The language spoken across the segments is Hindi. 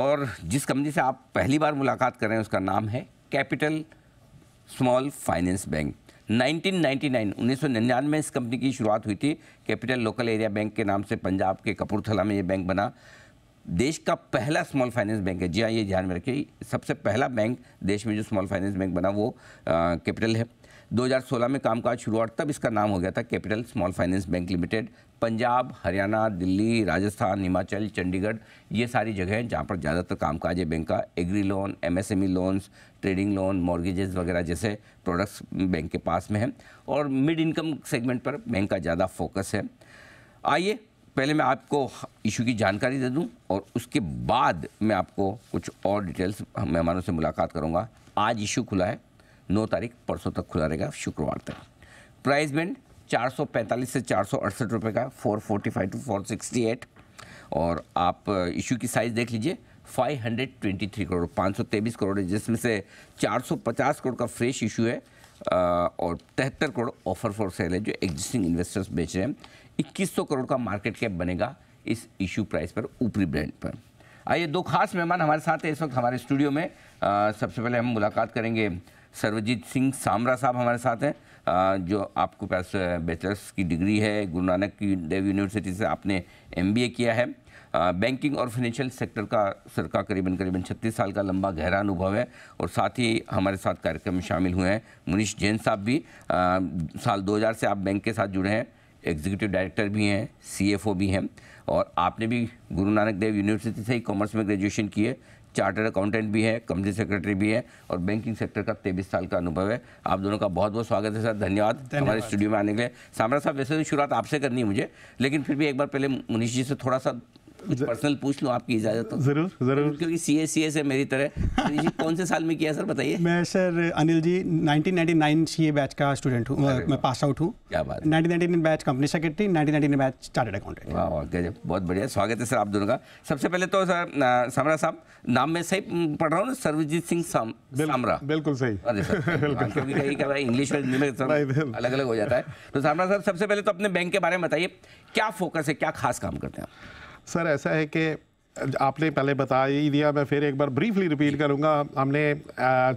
और जिस कंपनी से आप पहली बार मुलाकात कर रहे हैं उसका नाम है कैपिटल स्मॉल फाइनेंस बैंक 1999 1999 में इस कंपनी की शुरुआत हुई थी कैपिटल लोकल एरिया बैंक के नाम से पंजाब के कपूरथला में ये बैंक बना देश का पहला स्मॉल फाइनेंस बैंक है जी हाँ ये ध्यान में रखिए सबसे पहला बैंक देश में जो स्मॉल फाइनेंस बैंक बना वो कैपिटल है 2016 में कामकाज शुरू हुआ तब इसका नाम हो गया था capital small finance bank limited Punjab Haryana Delhi Rajasthan Himachal Chandigarh ये सारी जगह हैं जहाँ पर ज़्यादातर कामकाज है बैंक का agri loan MSME loans trading loan mortgages वगैरह जैसे प्रोडक्ट्स बैंक के पास में हैं और मिड इनकम सेगमेंट पर बैंक का ज़्यादा फोकस है आइए पहले मैं आपको इशू की जानकारी दे दूँ और उसके बाद मैं आपको कुछ और डिटेल्स मेहमानों से मुलाकात करूँगा आज इशू खुला है नौ तारीख परसों तक खुला रहेगा शुक्रवार तक प्राइस बैंड 445 से चार सौ रुपये का 445 टू 468 और आप इशू की साइज़ देख लीजिए 523 करोड़ तेईस करोड़ है जिसमें से 450 करोड़ का फ्रेश इशू है और तिहत्तर करोड़ ऑफर फॉर सेल है जो एग्जिस्टिंग इन्वेस्टर्स बेच रहे हैं 2100 करोड़ का मार्केट कैप बनेगा इस इशू प्राइस पर ऊपरी ब्रांड पर आइए दो खास मेहमान हमारे साथ हैं इस वक्त हमारे स्टूडियो में सबसे पहले हम मुलाकात करेंगे सर्वजीत सिंह सामरा साहब हमारे साथ हैं जो आपको पास बैचलर्स की डिग्री है गुरु नानक की देव यूनिवर्सिटी से आपने एमबीए किया है बैंकिंग और फाइनेंशियल सेक्टर का सर का करीबन करीबन 36 साल का लंबा गहरा अनुभव है और साथ ही हमारे साथ कार्यक्रम में शामिल हुए हैं मुनीष जैन साहब भी आ, साल 2000 से आप बैंक के साथ जुड़े हैं एग्जीक्यूटिव डायरेक्टर भी हैं सीएफओ भी हैं और आपने भी गुरु नानक देव यूनिवर्सिटी से ही कॉमर्स में ग्रेजुएशन किए चार्टर अकाउंटेंट भी है कंपनी सेक्रेटरी भी है और बैंकिंग सेक्टर का तेईस साल का अनुभव है आप दोनों का बहुत बहुत स्वागत है सर धन्यवाद हमारे स्टूडियो में आने के लिए सामरा साहब वैसे तो शुरुआत आपसे करनी है मुझे लेकिन फिर भी एक बार पहले मुनीष जी से थोड़ा सा कुछ पर्सनल पूछ लूँ आपकी इजाज़त हो ज़रूर ज़रूर क्योंकि सी एस सी एस है मेरी तरह तो जी कौन से साल में किया सर बताइए मैं sir Anil ji 1999 CA batch का स्टूडेंट हूँ मैं पास आउट हूँ क्या बात nineteen nineteen batch company secretary nineteen nineteen batch chartered accountant वाह वाह गजब बहुत बढ़िया स्वागत है सर आप दोनों का सबसे पहले तो सर सामरा साहब नाम में सही पढ़ रहा हूँ ना सर्वजीत सिंह सामरा बिल्कुल सही अरे इंग्लिश और हिंदी में अलग अलग हो जाता है तो सामरा साहब सबसे पहले तो अपने बैंक के बारे में बताइए क्या फोकस है क्या खास काम करते हैं आप सर ऐसा है कि आपने पहले बता ही दिया मैं फिर एक बार ब्रीफली रिपीट करूंगा हमने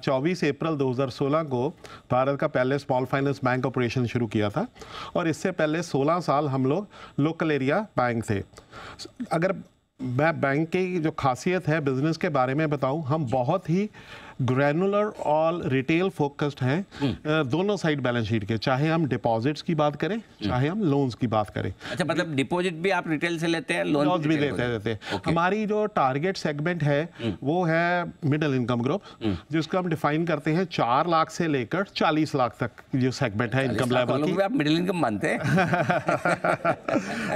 24 अप्रैल 2016 को भारत का पहले स्मॉल फाइनेंस बैंक ऑपरेशन शुरू किया था और इससे पहले 16 साल हम लोग लोकल एरिया बैंक थे अगर मैं बैंक की जो खासियत है बिज़नेस के बारे में बताऊं हम बहुत ही ग्रैनुलर और रिटेल फोकस्ड हैं hmm. दोनों साइड बैलेंस शीट के चाहे हम डिपॉजिट्स की बात करें hmm. चाहे हम लोन्स की बात करें अच्छा मतलब डिपॉजिट भी आप रिटेल से लेते हैं लोन भी लेते देते हैं हमारी जो टारगेट सेगमेंट है hmm. वो है मिडिल इनकम ग्रुप जिसको हम डिफाइन करते हैं चार लाख से लेकर चालीस लाख तक जो सेगमेंट है इनकम लेवल आप मिडिल इनकम मानते हैं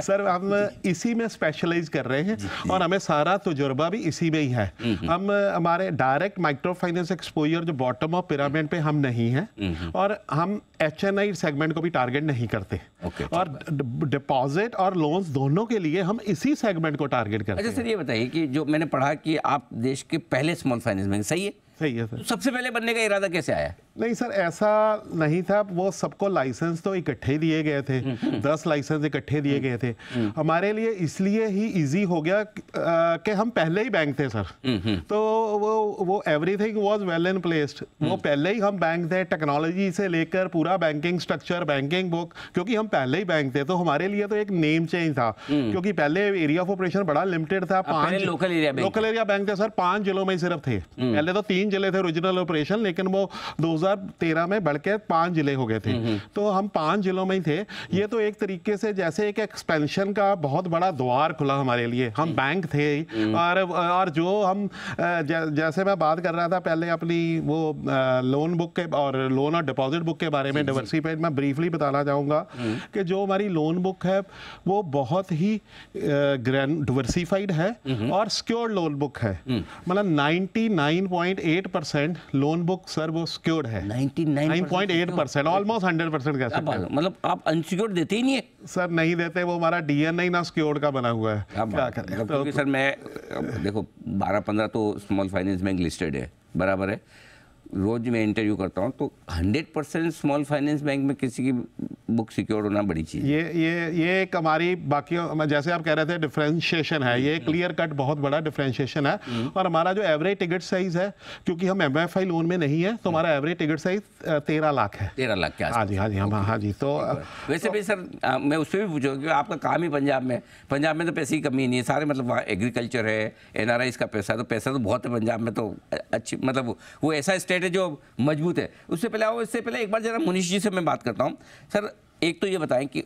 सर हम इसी में स्पेशलाइज कर रहे हैं और हमें सारा तजुर्बा भी इसी में ही है हम्म, हम्म। हम हमारे डायरेक्ट माइक्रोफाइन फाइनेंस एक्सपोजर जो बॉटम ऑफ पिरामिड पे हम नहीं हैं और हम एच सेगमेंट को भी टारगेट नहीं करते okay, और डिपॉजिट और लोन्स दोनों के लिए हम इसी सेगमेंट को टारगेट करते अच्छा सर ये बताइए कि जो मैंने पढ़ा कि आप देश के पहले स्मॉल फाइनेंस बैंक सही है सही है सर तो सबसे पहले बनने का इरादा कैसे आया नहीं सर ऐसा नहीं था वो सबको लाइसेंस तो इकट्ठे दिए गए थे हम्म। दस लाइसेंस इकट्ठे दिए गए थे हम्म। हम्म। हमारे लिए इसलिए ही इजी हो गया कि हम पहले ही बैंक थे सर तो वो वो everything was well in placed वो पहले ही हम बैंक थे टेक्नोलॉजी से लेकर पूरा बैंकिंग स्ट्रक्चर बैंकिंग बुक क्योंकि हम पहले ही बैंक थे तो हमारे लिए तो एक नेम चेंज था क्योंकि पहले एरिया ऑफ ऑपरेशन बड़ा लिमिटेड था पांच local area local area bank थे सर पांच जिलों में सिर्फ थे पहले तो तीन जिले थे ओरिजिनल ऑपरेशन लेकिन वो दो 2013 में बढ़ के पांच जिले हो गए थे हम्म, हम्म। तो हम पांच जिलों में ही थे ये तो एक तरीके से जैसे एक एक्सपेंशन का बहुत बड़ा द्वार खुला हमारे लिए हम बैंक हम्म। थे और और जो हम जैसे मैं बात कर रहा था पहले अपनी वो लोन बुक के और लोन और डिपॉजिट बुक के बारे में डिवर्सिफाइड मैं ब्रीफली बताना चाहूँगा कि जो हमारी लोन बुक है वो बहुत ही डिवर्सिफाइड है और सिक्योर्ड लोन बुक है मतलब 99.8 परसेंट लोन बुक सर वो सिक्योर्ड है है 99.8 परसेंट ऑलमोस्ट 100 परसेंट कह सकते हैं मतलब आप अनसिक्योर्ड देते ही नहीं है सर नहीं देते वो हमारा डीएनए ना सिक्योर्ड का बना हुआ है क्या करें मतलब तो सर मैं देखो तो स्मॉल फाइनेंस बैंक लिस्टेड है बराबर है रोज़ मैं इंटरव्यू करता हूँ तो 100 परसेंट स्मॉल फाइनेंस बैंक में किसी की बुक सिक्योर होना बड़ी चीज़ ये ये ये एक हमारी बाकी जैसे आप कह रहे थे डिफ्रेंशिएशन है ये क्लियर हम्म। कट बहुत बड़ा डिफ्रेंशिएशन है हम्म। और हमारा जो एवरेज टिकट साइज है क्योंकि हम एम लोन में नहीं है तो हमारा एवरेज टिकट साइज तेरह लाख है तेरह लाख के हाँ जी हाँ जी हाँ हाँ जी तो वैसे तो भी सर मैं उससे भी पूछूँ क्योंकि आपका काम ही पंजाब में पंजाब में तो पैसे की कमी नहीं है सारे मतलब वहाँ एग्रीकल्चर है एन का पैसा तो पैसा तो बहुत है पंजाब में तो अच्छी मतलब वो ऐसा स्टेट स्टेट है जो मजबूत है उससे पहले आओ इससे पहले एक बार ज़रा मुनीष जी से मैं बात करता हूँ सर एक तो ये बताएं कि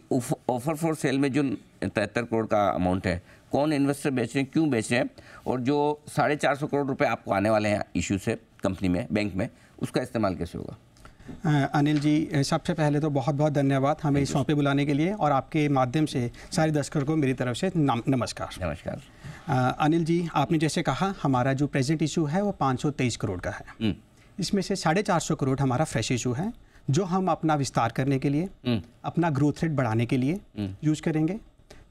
ऑफर फॉर सेल में जो तिहत्तर करोड़ का अमाउंट है कौन इन्वेस्टर बेच रहे हैं क्यों बेच रहे हैं और जो साढ़े चार सौ करोड़ रुपए आपको आने वाले हैं इशू से कंपनी में बैंक में उसका इस्तेमाल कैसे होगा अनिल जी सबसे पहले तो बहुत बहुत धन्यवाद हमें इस शॉप पे बुलाने के लिए और आपके माध्यम से सारे दर्शकों को मेरी तरफ से नमस्कार नमस्कार अनिल जी आपने जैसे कहा हमारा जो प्रेजेंट इशू है वो पाँच करोड़ का है हम्म। इसमें से साढ़े चार सौ करोड़ हमारा फ्रेश इशू है जो हम अपना विस्तार करने के लिए हम्म। अपना ग्रोथ रेट बढ़ाने के लिए यूज़ हम्म। करेंगे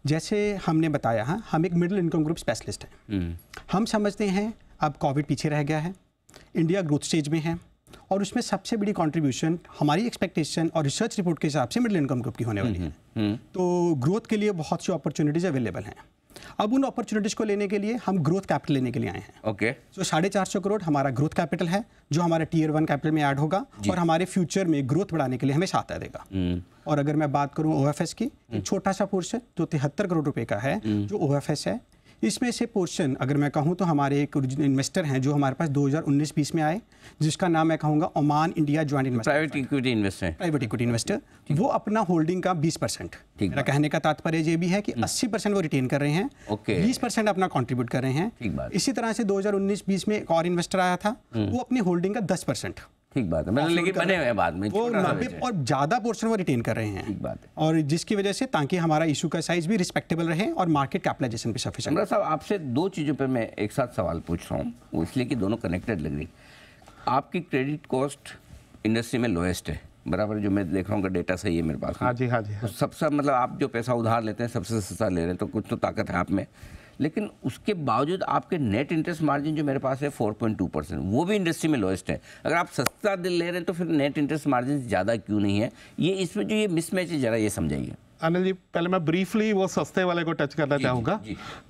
जैसे हमने बताया है हाँ, हम एक मिडिल इनकम ग्रुप स्पेशलिस्ट हैं हम्म। हम समझते हैं अब कोविड पीछे रह गया है इंडिया ग्रोथ स्टेज में है और उसमें सबसे बड़ी कंट्रीब्यूशन हमारी एक्सपेक्टेशन और रिसर्च रिपोर्ट के हिसाब से मिडिल इनकम ग्रुप की होने वाली है तो ग्रोथ के लिए बहुत सी अपॉर्चुनिटीज़ अवेलेबल हैं अब उन अपॉर्चुनिटीज को लेने के लिए हम ग्रोथ कैपिटल लेने के लिए आए हैं ओके सो साढ़े चार सौ करोड़ हमारा ग्रोथ कैपिटल है जो हमारे टीयर वन कैपिटल में ऐड होगा और हमारे फ्यूचर में ग्रोथ बढ़ाने के लिए हमें साथ देगा हम्म। और अगर मैं बात करूं ओएफएस की हम्म। छोटा सा पोर्शन जो तिहत्तर करोड़ रुपए का है हम्म। जो ओ है इसमें से पोर्शन अगर मैं कहूँ तो हमारे एक इन्वेस्टर हैं जो हमारे पास 2019 हजार में आए जिसका नाम मैं कहूँगा Oman India joint investor private equity investor private equity investor वो अपना होल्डिंग का बीस परसेंट मेरा कहने का तात्पर्य ये भी है कि हम्म। अस्सी परसेंट वो रिटेन कर रहे हैं बीस परसेंट अपना कॉन्ट्रीब्यूट कर रहे हैं इसी तरह से दो हजार में एक और इन्वेस्टर आया था हम्म। वो अपनी होल्डिंग का दस परसेंट ठीक बात है मतलब लेकिन बने हुए हैं बाद में और ज़्यादा पोर्शन वो रिटेन कर रहे हैं ठीक बात है और जिसकी वजह से ताकि हमारा इशू का साइज भी रिस्पेक्टेबल रहे और मार्केट कैपिटलाइजेशन भी सफिशेंट इमरान साहब आपसे दो चीज़ों पर मैं एक साथ सवाल पूछ रहा हूँ वो इसलिए कि दोनों कनेक्टेड लग रही आपकी क्रेडिट कॉस्ट इंडस्ट्री में लोएस्ट है बराबर जो मैं देख रहा हूँ डेटा सही है मेरे पास हाँ जी हाँ, हाँ तो जी सबसे मतलब आप जो पैसा उधार लेते हैं सबसे सस्ता ले रहे हैं तो कुछ तो ताकत है आप में लेकिन उसके बावजूद आपके नेट इंटरेस्ट मार्जिन जो मेरे पास है 4.2 परसेंट वो भी इंडस्ट्री में लोएस्ट है अगर आप सस्ता दिल ले रहे हैं तो फिर नेट इंटरेस्ट मार्जिन ज़्यादा क्यों नहीं है ये इसमें जो ये मिसमैच है ज़रा ये समझाइए अनिल जी पहले मैं ब्रीफली वो सस्ते वाले को टच करना चाहूँगा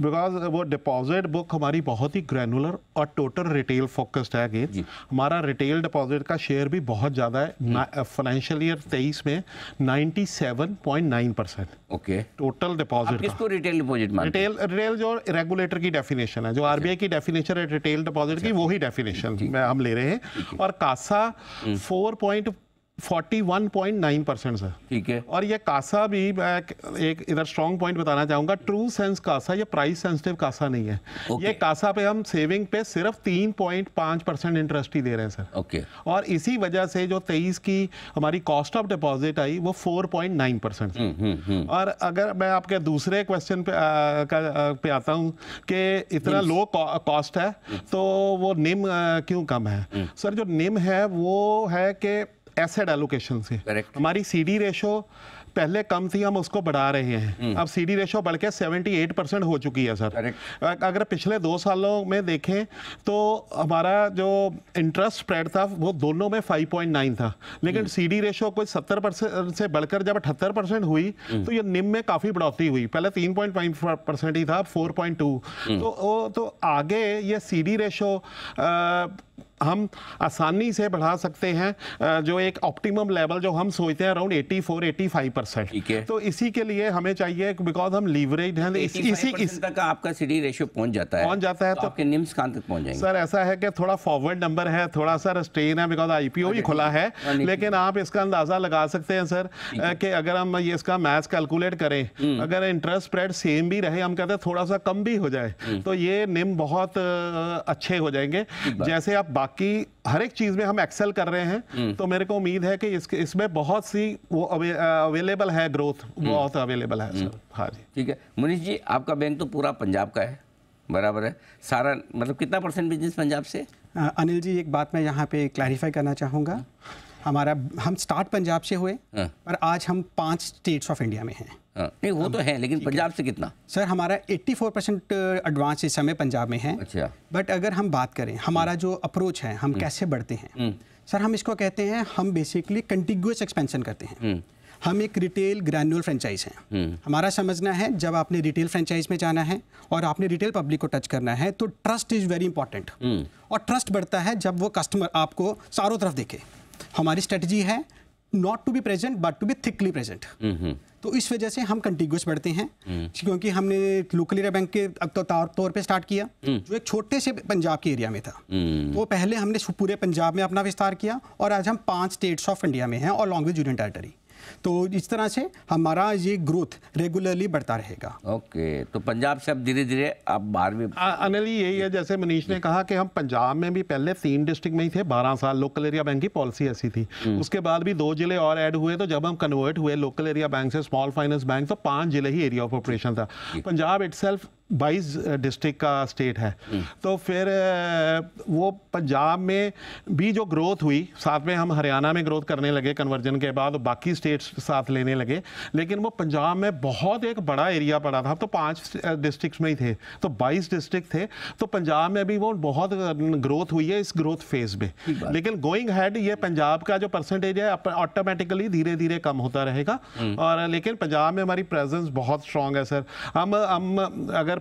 बिकॉज वो डिपॉजिट बुक हमारी बहुत ही ग्रेनुलर और टोटल रिटेल फोकस्ड है अगेन हमारा रिटेल डिपॉजिट का शेयर भी बहुत ज़्यादा है फाइनेंशियल ईयर तेईस में ninety seven point nine percent okay total deposit किसको रिटेल डिपॉजिट रिटेल रिटेल जो रेगुलेटर की डेफिनेशन है जो आर की डेफिनेशन है रिटेल डिपॉजिट की अच्छा। वही डेफिनेशन हम ले रहे हैं और कासा फोर हम्म। 41.9 परसेंट सर ठीक है और ये कासा भी मैं एक इधर स्ट्रॉन्ग पॉइंट बताना चाहूँगा ट्रू सेंस कासा ये प्राइस सेंसिटिव कासा नहीं है ये कासा पे हम सेविंग पे सिर्फ 3.5 परसेंट इंटरेस्ट ही दे रहे हैं सर ओके और इसी वजह से जो 23 की हमारी कॉस्ट ऑफ डिपॉजिट आई वो 4.9 परसेंट हम्म, हम्म, हम्म। और अगर मैं आपके दूसरे क्वेश्चन पे, पे आता हूँ कि इतना लो कॉस्ट है तो वो निम क्यों कम है सर जो निम है वो है कि एसेड एलोकेशन से हमारी सी डी रेशो पहले कम थी हम उसको बढ़ा रहे हैं हम्म। अब सी डी रेशो बढ़ के सेवेंटी एट परसेंट हो चुकी है सर अगर पिछले दो सालों में देखें तो हमारा जो इंटरेस्ट स्प्रेड था वो दोनों में फाइव पॉइंट नाइन था लेकिन सी डी रेशो को सत्तर परसेंट से बढ़कर जब अठहत्तर परसेंट हुई हम्म। तो ये निम में काफ़ी बढ़ोतरी हुई पहले तीन पॉइंट फाइव परसेंट ही था फोर पॉइंट टू तो आगे ये सी डी रेशो आ, हम आसानी से बढ़ा सकते हैं जो एक ऑप्टिमम लेवल जो हम सोचते हैं अराउंड 84 85 परसेंट तो इसी के लिए हमें चाहिए बिकॉज हम लीवरेज हैं इसी इस तक आपका सीडी रेशियो पहुंच जाता है पहुंच जाता है तो, तो आपके निम्स कहां तक पहुंच जाएंगे सर ऐसा है कि थोड़ा फॉरवर्ड नंबर है थोड़ा सा स्ट्रेन है बिकॉज आईपीओ भी खुला है लेकिन आप इसका अंदाजा लगा सकते हैं सर कि अगर हम ये इसका मैथ कैलकुलेट करें हम्म। अगर इंटरेस्ट स्प्रेड सेम भी रहे हम कहते हैं थोड़ा सा कम भी हो जाए हम्म। तो ये निम बहुत अच्छे हो जाएंगे जैसे आप बाकी बाकी हर एक चीज़ में हम एक्सेल कर रहे हैं हम्म। तो मेरे को उम्मीद है कि इस, इसमें बहुत सी वो अवेलेबल है ग्रोथ हम्म। बहुत अवेलेबल है हम्म। हाँ जी ठीक है मुनीष जी आपका बैंक तो पूरा पंजाब का है बराबर है सारा मतलब कितना परसेंट बिजनेस पंजाब से आ, अनिल जी एक बात मैं यहाँ पे क्लैरिफाई करना चाहूँगा हमारा हम स्टार्ट पंजाब से हुए हाँ। पर आज हम पांच स्टेट्स ऑफ इंडिया में हैं हाँ। नहीं वो तो है लेकिन पंजाब से कितना सर हमारा 84 परसेंट एडवांस इस समय पंजाब में है अच्छा बट अगर हम बात करें हमारा हम्म। जो अप्रोच है हम हम्म। कैसे बढ़ते हैं हम्म। सर हम इसको कहते हैं हम बेसिकली कंटिग्यूस एक्सपेंशन करते हैं हम एक रिटेल ग्रैनुअल फ्रेंचाइज हैं हमारा समझना है जब आपने रिटेल फ्रेंचाइज में जाना है और आपने रिटेल पब्लिक को टच करना है तो ट्रस्ट इज़ वेरी इंपॉर्टेंट और ट्रस्ट बढ़ता है जब वो कस्टमर आपको चारों तरफ देखे हमारी स्ट्रेटजी है not to be present but to be thickly present तो इस वजह से हम कंटिग्यूस बढ़ते हैं हम्म। क्योंकि हमने लोकल एरिया बैंक के तो तौर पे स्टार्ट किया हम्म। जो एक छोटे से पंजाब के एरिया में था हम्म। तो पहले हमने पूरे पंजाब में अपना विस्तार किया और आज हम पांच स्टेट्स ऑफ इंडिया में हैं और लॉन्ग विद यूनियन टेरेटरी तो इस तरह से हमारा ये ग्रोथ रेगुलरली बढ़ता रहेगा ओके तो पंजाब से अब धीरे धीरे अब बारहवीं अनिल यही है जैसे मनीष ने कहा कि हम पंजाब में भी पहले तीन डिस्ट्रिक्ट में ही थे बारह साल लोकल एरिया बैंक की पॉलिसी ऐसी थी हम्म। उसके बाद भी दो जिले और ऐड हुए तो जब हम कन्वर्ट हुए लोकल एरिया बैंक से स्मॉल फाइनेंस बैंक तो पांच जिले ही एरिया ऑफ ऑपरेशन था पंजाब इट बाईस डिस्ट्रिक्ट का स्टेट है हम्म। तो फिर वो पंजाब में भी जो ग्रोथ हुई साथ में हम हरियाणा में ग्रोथ करने लगे कन्वर्जन के बाद बाकी स्टेट्स साथ लेने लगे लेकिन वो पंजाब में बहुत एक बड़ा एरिया पड़ा था तो पांच डिस्ट्रिक्ट में ही थे तो बाईस डिस्ट्रिक्ट थे तो पंजाब में भी वो बहुत ग्रोथ हुई है इस ग्रोथ फेज में लेकिन गोइंग हैड ये पंजाब का जो परसेंटेज है ऑटोमेटिकली धीरे धीरे कम होता रहेगा हम्म। और लेकिन पंजाब में हमारी प्रेजेंस बहुत स्ट्रांग है सर हम हम अगर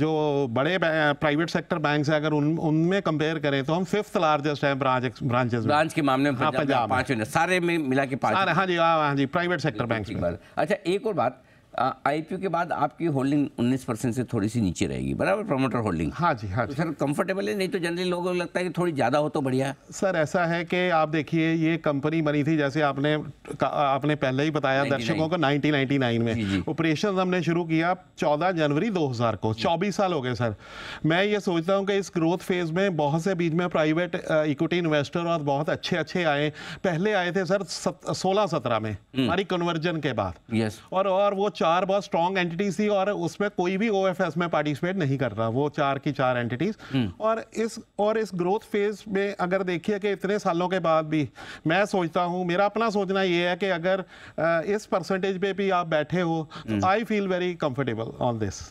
जो बड़े प्राइवेट सेक्टर बैंक है अगर उन उनमें कंपेयर करें तो हम फिफ्थ लार्जेस्ट हैं ब्रांच ब्रांचेस ब्रांच के मामले में हाँ, पंजाब पाँच सारे में मिला के पाँच हाँ जी हाँ, हाँ जी प्राइवेट सेक्टर बैंक अच्छा एक और बात आईपीओ के बाद आपकी होल्डिंग 19 परसेंट से थोड़ी सी नीचे रहेगी बराबर प्रमोटर होल्डिंग हाँ जी हाँ जी तो सर कंफर्टेबल है नहीं तो जनरली लोगों को लगता है कि थोड़ी ज़्यादा हो तो बढ़िया सर ऐसा है कि आप देखिए ये कंपनी बनी थी जैसे आपने आपने पहले ही बताया दर्शकों को नाइनटीन में ऑपरेशन हमने शुरू किया चौदह जनवरी दो को चौबीस साल हो गए सर मैं ये सोचता हूँ कि इस ग्रोथ फेज़ में बहुत से बीच में प्राइवेट इक्विटी इन्वेस्टर और बहुत अच्छे अच्छे आए पहले आए थे सर सोलह सत्रह में हम्म। हमारी कन्वर्जन के बाद और वो चार बहुत स्ट्रॉन्ग एंटिटीज थी और उसमें कोई भी ओ में पार्टिसिपेट नहीं कर रहा वो चार की चार एंटिटीज हम्म। और इस और इस ग्रोथ फेज में अगर देखिए कि इतने सालों के बाद भी मैं सोचता हूँ मेरा अपना सोचना ये है कि अगर इस परसेंटेज पे भी आप बैठे हो तो I feel very comfortable on this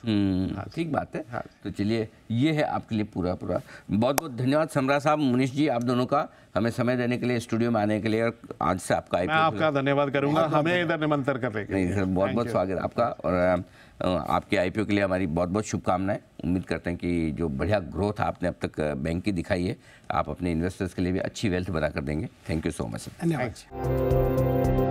ठीक बात है हाँ। तो चलिए ये है आपके लिए पूरा पूरा बहुत बहुत धन्यवाद सम्राट साहब मुनीष जी आप दोनों का हमें समय देने के लिए स्टूडियो में आने के लिए और आज से आपका मैं आपका धन्यवाद करूंगा हमें इधर निमंत्रण करने नहीं सर बहुत बहुत स्वागत आपका और आपके आईपीओ के लिए हमारी बहुत बहुत शुभकामनाएं उम्मीद करते हैं कि जो बढ़िया ग्रोथ आपने अब तक बैंक की दिखाई है आप अपने इन्वेस्टर्स के लिए भी अच्छी वेल्थ बना कर देंगे थैंक यू सो मच धन्यवाद